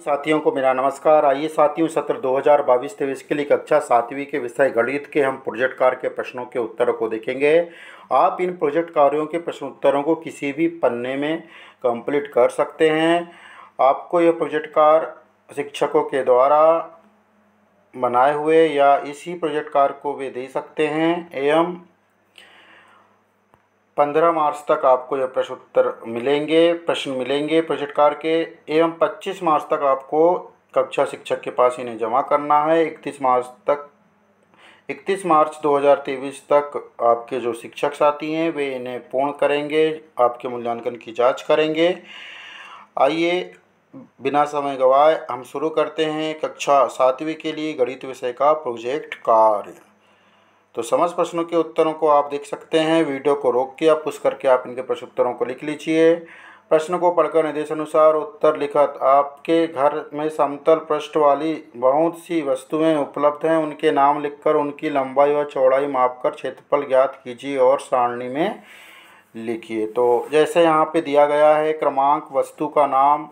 साथियों को मेरा नमस्कार आइए साथियों सत्र 2022 तेईस के लिए कक्षा सातवीं के विषय गणित के हम प्रोजेक्ट कार्य के प्रश्नों के उत्तरों को देखेंगे आप इन प्रोजेक्ट कार्यों के प्रश्नोत्तरों को किसी भी पन्ने में कंप्लीट कर सकते हैं आपको यह प्रोजेक्ट कार्य शिक्षकों के द्वारा बनाए हुए या इसी प्रोजेक्ट कार्य को वे दे सकते हैं एवं पंद्रह मार्च तक आपको यह प्रश्न उत्तर मिलेंगे प्रश्न मिलेंगे प्रोजेक्टकार के एवं पच्चीस मार्च तक आपको कक्षा शिक्षक के पास इन्हें जमा करना है इकतीस मार्च तक इकतीस मार्च तेईस तक आपके जो शिक्षक साथी हैं वे इन्हें पूर्ण करेंगे आपके मूल्यांकन की जांच करेंगे आइए बिना समय गवाए हम शुरू करते हैं कक्षा सातवीं के लिए गणित विषय का प्रोजेक्ट कार्य तो समझ प्रश्नों के उत्तरों को आप देख सकते हैं वीडियो को रोक के आप पुश करके आप इनके प्रश्न उत्तरों को लिख लीजिए प्रश्न को पढ़कर निर्देशानुसार उत्तर लिखत आपके घर में समतल पृष्ठ वाली बहुत सी वस्तुएं उपलब्ध हैं उनके नाम लिखकर उनकी लंबाई व चौड़ाई मापकर क्षेत्रफल ज्ञात कीजिए और सारणी में लिखिए तो जैसे यहाँ पे दिया गया है क्रमांक वस्तु का नाम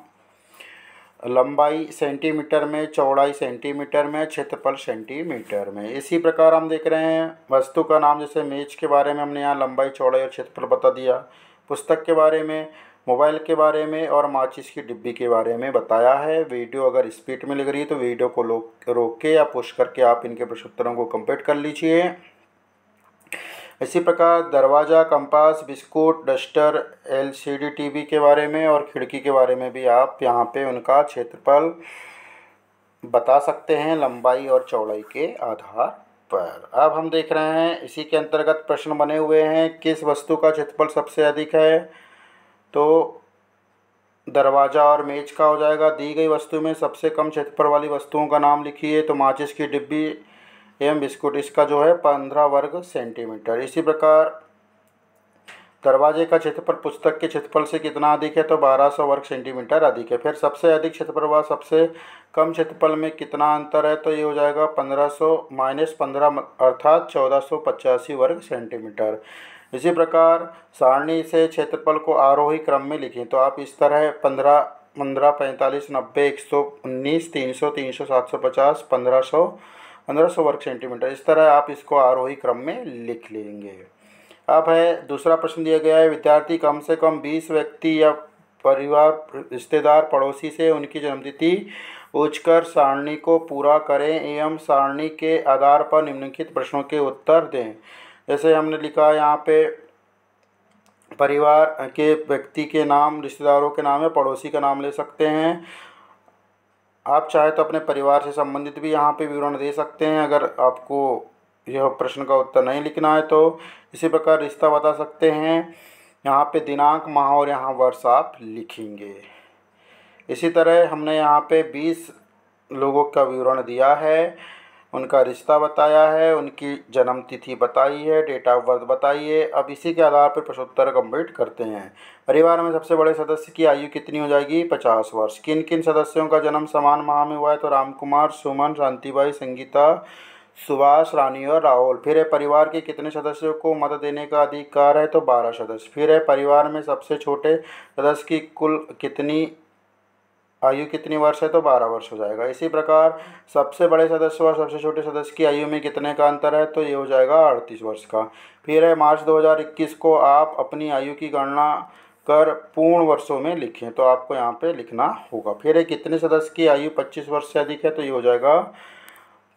लंबाई सेंटीमीटर में चौड़ाई सेंटीमीटर में क्षेत्रफल सेंटीमीटर में इसी प्रकार हम देख रहे हैं वस्तु का नाम जैसे मेज के बारे में हमने यहाँ लंबाई चौड़ाई और क्षेत्रफल बता दिया पुस्तक के बारे में मोबाइल के बारे में और माचिस की डिब्बी के बारे में बताया है वीडियो अगर स्पीड में लग रही है तो वीडियो को रोक के या पुश करके आप इनके प्रश्नोत्तरों को कंप्लीट कर लीजिए इसी प्रकार दरवाज़ा compass biscuit duster LCD TV के बारे में और खिड़की के बारे में भी आप यहाँ पे उनका क्षेत्रफल बता सकते हैं लंबाई और चौड़ाई के आधार पर अब हम देख रहे हैं इसी के अंतर्गत प्रश्न बने हुए हैं किस वस्तु का क्षेत्रफल सबसे अधिक है तो दरवाज़ा और मेज का हो जाएगा दी गई वस्तु में सबसे कम क्षेत्रफल वाली वस्तुओं का नाम लिखिए तो माचिस की डिब्बी एम बिस्कुट इसका जो है पंद्रह वर्ग सेंटीमीटर इसी प्रकार दरवाजे का क्षेत्रफल पुस्तक के क्षेत्रफल से कितना अधिक है तो 1200 वर्ग सेंटीमीटर अधिक है फिर सबसे अधिक क्षेत्रफल व सबसे कम क्षेत्रफल में कितना अंतर है तो ये हो जाएगा 1500 माइनस पंद्रह अर्थात चौदह वर्ग सेंटीमीटर इसी प्रकार सारणी से क्षेत्रफल को आरोही क्रम में लिखें तो आप इस तरह पंद्रह पंद्रह पैंतालीस नब्बे एक सौ उन्नीस तीन सौ तीन सौ सात सौ पचास पंद्रह सौ पंद्रह सौ वर्ग सेंटीमीटर इस तरह आप इसको आरोही क्रम में लिख लेंगे अब है दूसरा प्रश्न दिया गया है विद्यार्थी कम से कम बीस व्यक्ति या परिवार रिश्तेदार पड़ोसी से उनकी जन्मतिथि उच्चकर सारणी को पूरा करें एवं सारणी के आधार पर निम्नलिखित प्रश्नों के उत्तर दें जैसे हमने लिखा यहाँ पे परिवार के व्यक्ति के नाम रिश्तेदारों के नाम या पड़ोसी का नाम ले सकते हैं आप चाहे तो अपने परिवार से संबंधित भी यहाँ पे विवरण दे सकते हैं अगर आपको यह प्रश्न का उत्तर नहीं लिखना है तो इसी प्रकार रिश्ता बता सकते हैं यहाँ पे दिनांक माह और यहाँ वर्ष आप लिखेंगे इसी तरह हमने यहाँ पे 20 लोगों का विवरण दिया है उनका रिश्ता बताया है उनकी जन्म तिथि बताई है डेट ऑफ बर्थ बताई है अब इसी के आधार पर प्रश्नोत्तर कम्प्लीट करते हैं परिवार में सबसे बड़े सदस्य की आयु कितनी हो जाएगी पचास वर्ष किन किन सदस्यों का जन्म समान माह में हुआ है तो रामकुमार सुमन शांतिबाई संगीता सुभाष रानी और राहुल फिर है परिवार के कितने सदस्यों को मत देने का अधिकार है तो बारह सदस्य फिर है परिवार में सबसे छोटे सदस्य की कुल कितनी आयु कितनी वर्ष है तो बारह वर्ष हो जाएगा इसी प्रकार सबसे बड़े सदस्य और सबसे छोटे सदस्य की आयु में कितने का अंतर है तो ये हो जाएगा अड़तीस वर्ष का फिर है मार्च 2021 को आप अपनी आयु की गणना कर पूर्ण वर्षों में लिखें तो आपको यहाँ पे लिखना होगा फिर है कितने सदस्य की आयु पच्चीस वर्ष से अधिक है तो ये हो जाएगा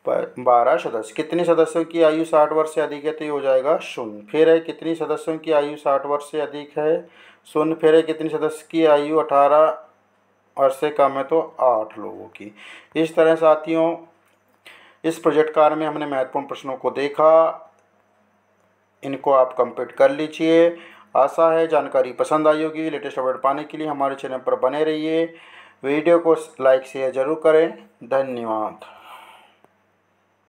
बारह सदस्य कितने सदस्यों की आयु साठ वर्ष से अधिक है तो ये हो जाएगा शून्य फिर है कितनी सदस्यों की आयु साठ वर्ष से अधिक है शून्य फिर है कितनी सदस्य की आयु अठारह और से कम है तो आठ लोगों की इस तरह साथियों इस प्रोजेक्ट कार्य में हमने महत्वपूर्ण प्रश्नों को देखा इनको आप कंप्लीट कर लीजिए आशा है जानकारी पसंद आई होगी लेटेस्ट अपडेट पाने के लिए हमारे चैनल पर बने रहिए वीडियो को लाइक शेयर जरूर करें धन्यवाद